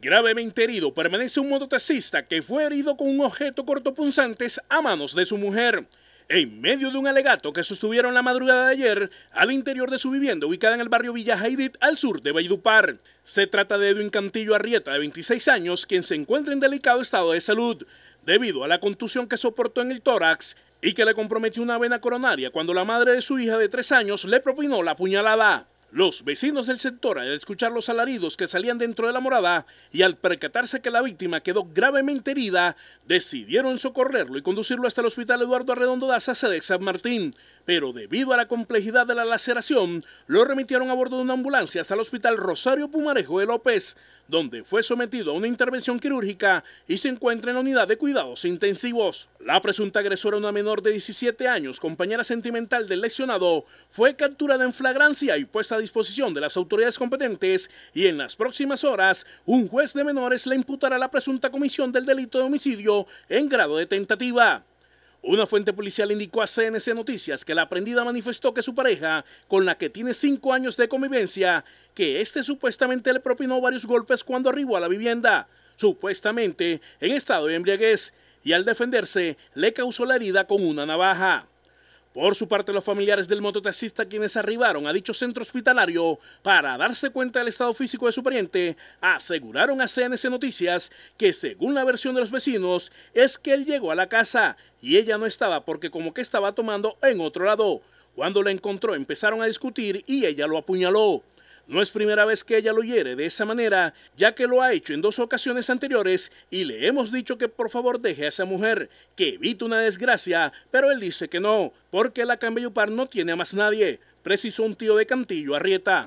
Gravemente herido permanece un mototaxista que fue herido con un objeto cortopunzantes a manos de su mujer. En medio de un alegato que sostuvieron la madrugada de ayer al interior de su vivienda ubicada en el barrio Villa Jaidit al sur de Baydupar. Se trata de Edwin Cantillo Arrieta, de 26 años, quien se encuentra en delicado estado de salud debido a la contusión que soportó en el tórax y que le comprometió una vena coronaria cuando la madre de su hija de 3 años le propinó la puñalada. Los vecinos del sector, al escuchar los alaridos que salían dentro de la morada y al percatarse que la víctima quedó gravemente herida, decidieron socorrerlo y conducirlo hasta el Hospital Eduardo Arredondo Daza, de San Martín, pero debido a la complejidad de la laceración, lo remitieron a bordo de una ambulancia hasta el hospital Rosario Pumarejo de López, donde fue sometido a una intervención quirúrgica y se encuentra en la unidad de cuidados intensivos. La presunta agresora, una menor de 17 años, compañera sentimental del lesionado, fue capturada en flagrancia y puesta a disposición de las autoridades competentes y en las próximas horas un juez de menores le imputará la presunta comisión del delito de homicidio en grado de tentativa. Una fuente policial indicó a CNC Noticias que la aprendida manifestó que su pareja, con la que tiene cinco años de convivencia, que este supuestamente le propinó varios golpes cuando arribó a la vivienda, supuestamente en estado de embriaguez, y al defenderse le causó la herida con una navaja. Por su parte, los familiares del mototaxista quienes arribaron a dicho centro hospitalario para darse cuenta del estado físico de su pariente, aseguraron a CNC Noticias que según la versión de los vecinos es que él llegó a la casa y ella no estaba porque como que estaba tomando en otro lado. Cuando la encontró empezaron a discutir y ella lo apuñaló. No es primera vez que ella lo hiere de esa manera, ya que lo ha hecho en dos ocasiones anteriores y le hemos dicho que por favor deje a esa mujer, que evite una desgracia, pero él dice que no, porque la Cambeyupar no tiene a más nadie, precisó un tío de Cantillo Arrieta.